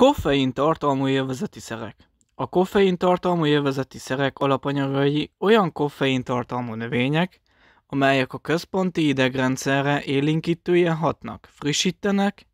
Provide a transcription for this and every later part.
Koffein tartalmú élvezeti szerek. A koffein tartalmú élvezeti szerek alapanyagai olyan koffein tartalmú növények, amelyek a központi idegrendszerre élinkítően hatnak, frissítenek,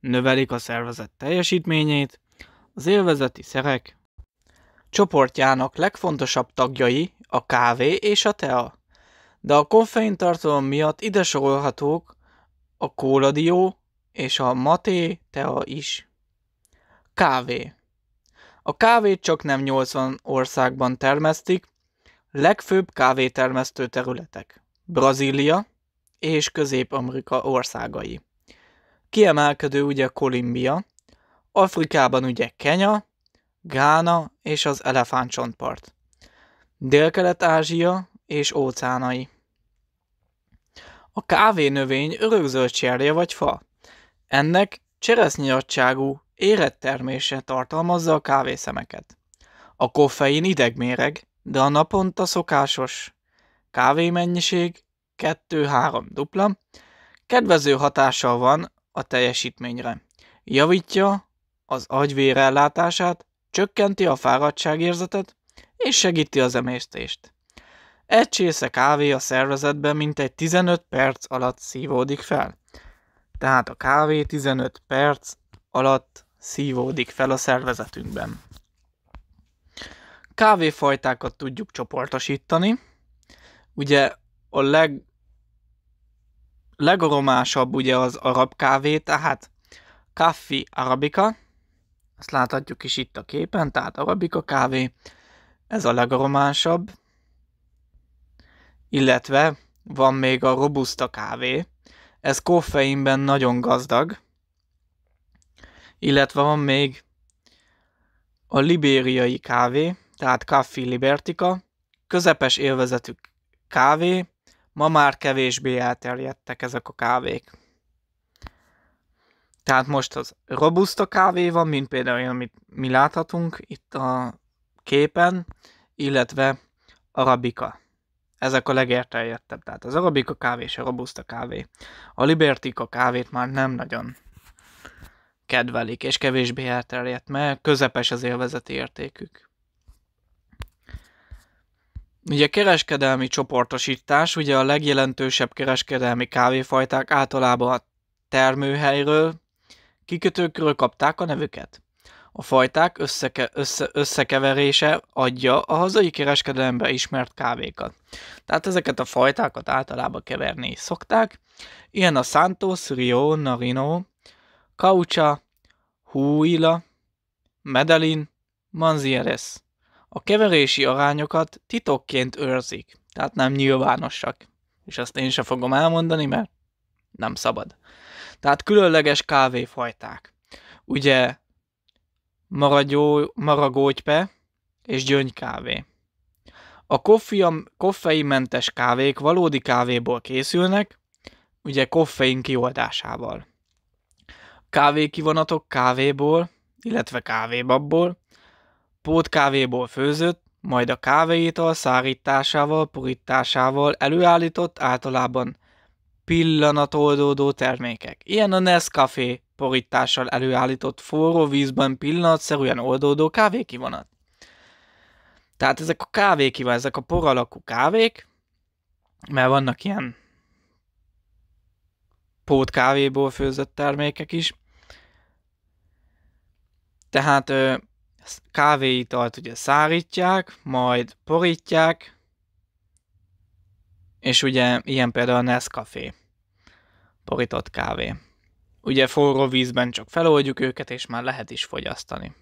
növelik a szervezet teljesítményét, az élvezeti szerek csoportjának legfontosabb tagjai a kávé és a tea, de a koffein tartalom miatt ide sorolhatók a kóladió és a maté tea is. Kávé. A kávét csak nem 80 országban termesztik, legfőbb kávétermesztő területek. Brazília és Közép-Amerika országai. Kiemelkedő ugye Kolumbia, Afrikában ugye Kenya, Gána és az elefántcsontpart. Dél-Kelet-Ázsia és óceánai. A kávénövény örökzöld cserje vagy fa. Ennek cseresznyi érett termése tartalmazza a kávészemeket. A koffein idegméreg, de a naponta szokásos kávémennyiség 2-3 dupla, kedvező hatással van a teljesítményre. Javítja az agyvérellátását, csökkenti a fáradtságérzetet és segíti az emésztést. Egy csésze kávé a szervezetben mintegy 15 perc alatt szívódik fel. Tehát a kávé 15 perc alatt szívódik fel a szervezetünkben. Kávéfajtákat tudjuk csoportosítani. Ugye a leg, legoromásabb ugye az arab kávé, tehát kaffi arabica, ezt láthatjuk is itt a képen, tehát arabika kávé, ez a legoromásabb, illetve van még a robusta kávé, ez koffeinben nagyon gazdag, illetve van még a libériai kávé, tehát Café Libertica, közepes élvezetű kávé, ma már kevésbé elterjedtek ezek a kávék. Tehát most az robusta kávé van, mint például, amit mi láthatunk itt a képen, illetve arabika. Ezek a legelterjedtebb, tehát az arabika kávé és a robusta kávé. A libertika kávét már nem nagyon kedvelik, és kevésbé elterjedt, mert közepes az élvezeti értékük. Ugye a kereskedelmi csoportosítás, ugye a legjelentősebb kereskedelmi kávéfajták általában a termőhelyről, kikötőkről kapták a nevüket. A fajták összeke, össze, összekeverése adja a hazai kereskedelembe ismert kávékat. Tehát ezeket a fajtákat általában keverni szokták. Ilyen a Santos, Rio, Narino, Caucha, Huila, Medellin, Manzieres. A keverési arányokat titokként őrzik, tehát nem nyilvánosak. És ezt én sem fogom elmondani, mert nem szabad. Tehát különleges kávéfajták. Ugye maragyó, maragógype és gyöngykávé. A koffia, koffeinmentes kávék valódi kávéból készülnek, ugye koffein kioldásával kávékivonatok kávéból, illetve kávébabból, pótkávéból főzött, majd a kávéital szárításával, purításával előállított általában pillanatoldódó termékek. Ilyen a Nescafé porítással előállított forró vízben pillanatszerűen oldódó kávékivonat. Tehát ezek a kávékivonat, ezek a poralakú kávék, mert vannak ilyen pót kávéból főzött termékek is. Tehát kávéitalt ugye szárítják, majd porítják, és ugye ilyen például a Nescafé, porított kávé. Ugye forró vízben csak feloldjuk őket, és már lehet is fogyasztani.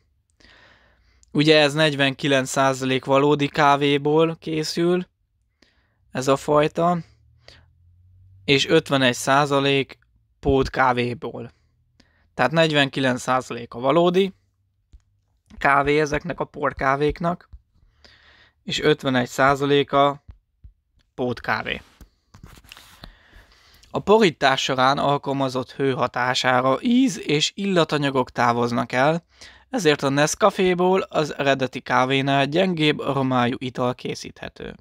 Ugye ez 49% valódi kávéból készül, ez a fajta, és 51 százalék pót kávéból. Tehát 49 százalék a valódi kávé ezeknek a porkávéknak, és 51 százalék a pótkávé. A porítás során alkalmazott hő hatására íz és illatanyagok távoznak el, ezért a Nescaféból az eredeti kávénál gyengébb aromájú ital készíthető.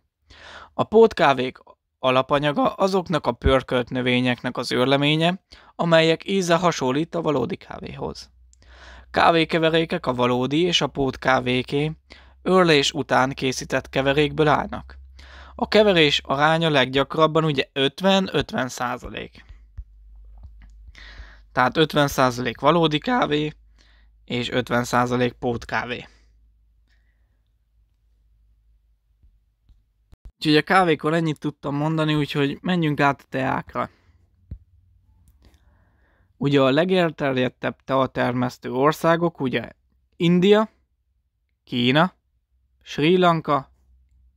A pótkávék Alapanyaga azoknak a pörkölt növényeknek az őrleménye, amelyek íze hasonlít a valódi kávéhoz. Kávékeverékek a valódi és a pót kávéké őrlés után készített keverékből állnak. A keverés aránya leggyakrabban ugye 50-50 százalék. Tehát 50 százalék valódi kávé és 50 százalék pót kávé. Úgyhogy a kávékor ennyit tudtam mondani, úgyhogy menjünk át a teákra. Ugye a legelterjedtebb teatermesztő országok, ugye India, Kína, Sri Lanka,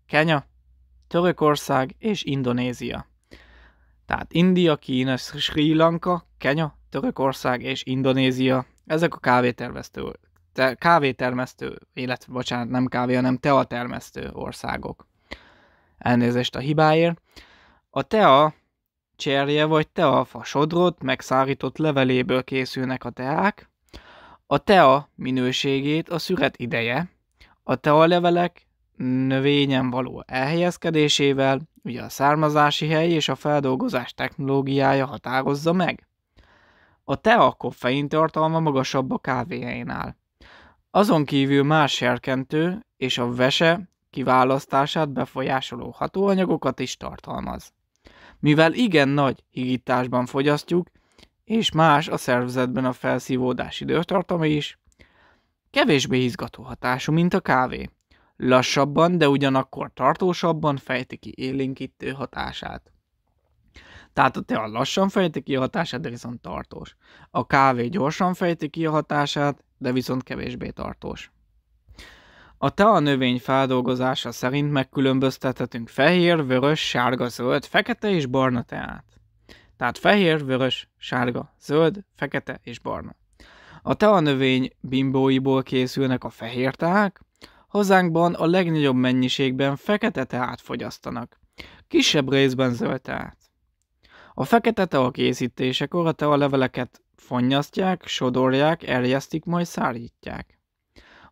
Kenya, Törökország és Indonézia. Tehát India, Kína, Sri Lanka, Kenya, Törökország és Indonézia. Ezek a kávétermesztő, te, kávétermesztő, illetve bocsánat, nem kávé, hanem teatermesztő országok elnézést a hibáért. A tea cserje vagy tea fasodrot megszárított leveléből készülnek a teák, a tea minőségét a szüret ideje, a tea levelek növényen való elhelyezkedésével, ugye a származási hely és a feldolgozás technológiája határozza meg. A tea koffein tartalma magasabb a kávéjénál. Azon kívül más serkentő és a vese kiválasztását befolyásoló hatóanyagokat is tartalmaz. Mivel igen nagy higításban fogyasztjuk, és más a szervezetben a felszívódás időtartama is, kevésbé izgató hatású, mint a kávé. Lassabban, de ugyanakkor tartósabban fejti ki élénkítő hatását. Tehát a tea lassan fejti ki a hatását, de viszont tartós. A kávé gyorsan fejti ki a hatását, de viszont kevésbé tartós. A a növény feldolgozása szerint megkülönböztethetünk fehér, vörös, sárga, zöld, fekete és barna teát. Tehát fehér, vörös, sárga, zöld, fekete és barna. A a növény bimbóiból készülnek a fehér teák, hazánkban a legnagyobb mennyiségben fekete teát fogyasztanak, kisebb részben zöld teát. A fekete a készítésekor a a leveleket fonnyasztják, sodorják, erjesztik, majd szárítják.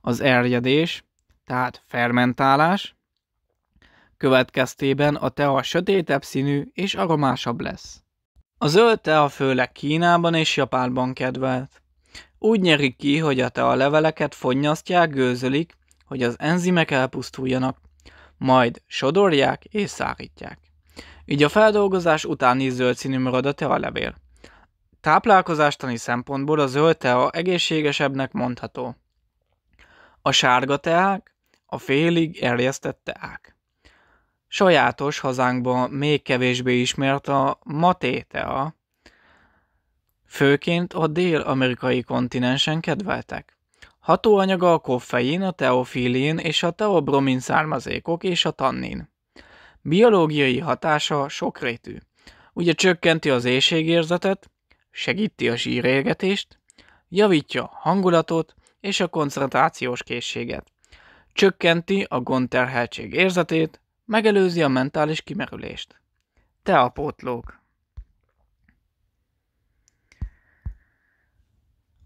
Az erjedés tehát fermentálás, következtében a tea sötétebb színű és aromásabb lesz. A zöld tea főleg Kínában és Japánban kedvelt. Úgy nyerik ki, hogy a tea leveleket fonnyasztják, gőzölik, hogy az enzimek elpusztuljanak, majd sodorják és szárítják. Így a feldolgozás utáni zöld színű marad a tea levél. Táplálkozástani szempontból a zöld tea egészségesebbnek mondható. A sárga teák a félig erjesztette ák. Sajátos hazánkban még kevésbé ismert a matétea, főként a dél-amerikai kontinensen kedveltek. Hatóanyaga a koffein, a teofilin és a teobromin származékok és a tannin. Biológiai hatása sokrétű. Ugye csökkenti az éjségérzetet, segíti a sírélgetést, javítja a hangulatot és a koncentrációs készséget. Csökkenti a gondterheltség érzetét, megelőzi a mentális kimerülést. Te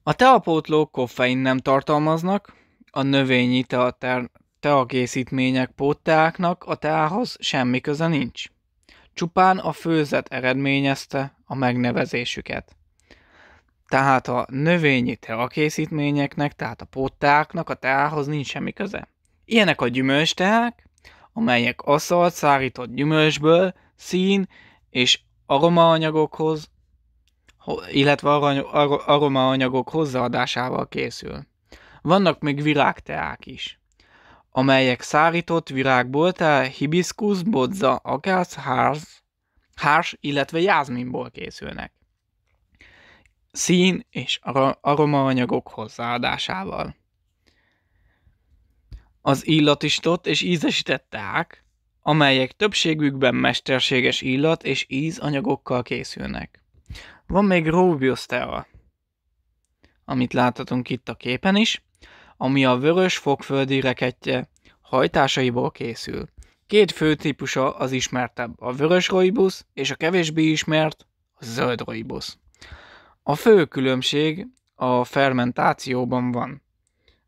A teapótlók koffein nem tartalmaznak, a növényi teater, teakészítmények pótteáknak a teához semmi köze nincs. Csupán a főzet eredményezte a megnevezésüket. Tehát a növényi teakészítményeknek, tehát a pótteáknak a teához nincs semmi köze. Ilyenek a gyümölcsták, amelyek asszalt szárított gyümölcsből szín és aromaanyagokhoz, illetve aromaanyagok hozzáadásával készül. Vannak még virágteák is, amelyek szárított virágból, tehát hibiszkusz, bodza, akász, hárs, hárs, illetve jázminból készülnek. Szín és aromaanyagok hozzáadásával az illatistot és ízesített amelyek többségükben mesterséges illat és íz anyagokkal készülnek. Van még Rubius tea, amit láthatunk itt a képen is, ami a vörös fogföldi rekettje hajtásaiból készül. Két fő típusa az ismertebb, a vörös roibusz és a kevésbé ismert, a zöld roibusz. A fő különbség a fermentációban van.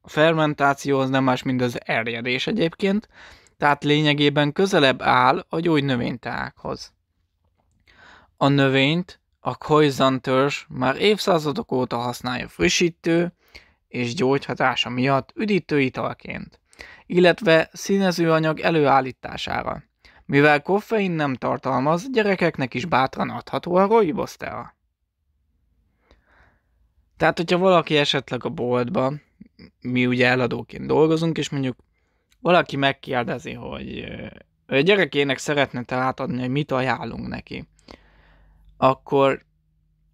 A fermentáció az nem más, mint az erjedés egyébként, tehát lényegében közelebb áll a gyógynövényteákhoz. A növényt a Khoisan törzs már évszázadok óta használja frissítő és gyógyhatása miatt üdítő italként, illetve színezőanyag előállítására. Mivel koffein nem tartalmaz, gyerekeknek is bátran adható a rojbosztea. Tehát, hogyha valaki esetleg a boltban mi ugye eladóként dolgozunk, és mondjuk valaki megkérdezi, hogy a gyerekének szeretne te átadni, hogy mit ajánlunk neki, akkor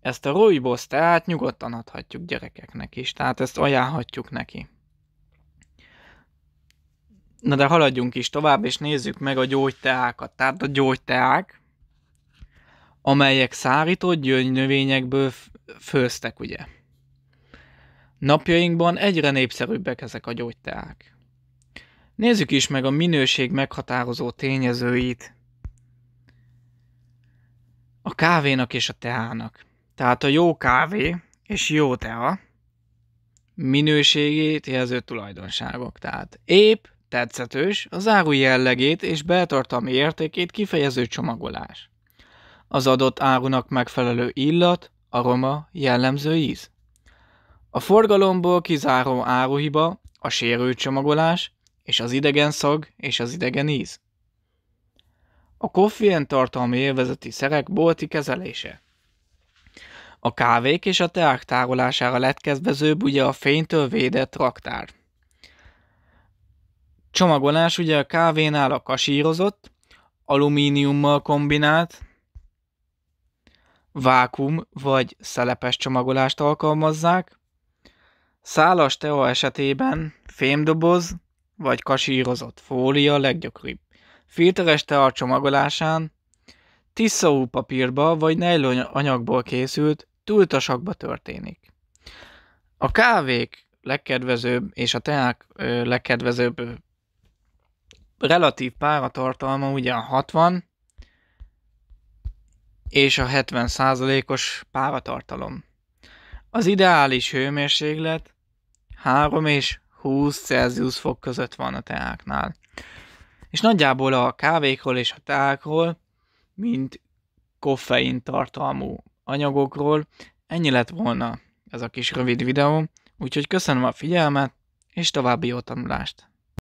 ezt a rojbosz tehát nyugodtan adhatjuk gyerekeknek is, tehát ezt ajánlhatjuk neki. Na de haladjunk is tovább, és nézzük meg a gyógyteákat. Tehát a gyógyteák, amelyek szárított gyöngynövényekből főztek, ugye? Napjainkban egyre népszerűbbek ezek a gyógyteák. Nézzük is meg a minőség meghatározó tényezőit. A kávénak és a teának. Tehát a jó kávé és jó tea minőségét jelző tulajdonságok. Tehát épp, tetszetős, az áru jellegét és beltartalmi értékét kifejező csomagolás. Az adott árunak megfelelő illat, aroma, jellemző íz. A forgalomból kizáró áruhiba a sérült csomagolás és az idegen szag és az idegen íz. A koffein tartalmi élvezeti szerek bolti kezelése. A kávék és a teák tárolására lett kezdvezőbb ugye a fénytől védett raktár. Csomagolás ugye a kávénál a kasírozott, alumíniummal kombinált, vákum vagy szelepes csomagolást alkalmazzák, Szálas teo esetében fémdoboz vagy kasírozott fólia leggyakoribb. Filteres tea csomagolásán tiszaú papírba vagy nejlon anyagból készült túltasakba történik. A kávék legkedvezőbb és a teák ö, legkedvezőbb ö, relatív páratartalma ugyan 60 és a 70 os páratartalom. Az ideális hőmérséklet 3 és 20 Celsius fok között van a teáknál. És nagyjából a kávékról és a teákról, mint koffein tartalmú anyagokról, ennyi lett volna ez a kis rövid videó, úgyhogy köszönöm a figyelmet, és további jó tanulást!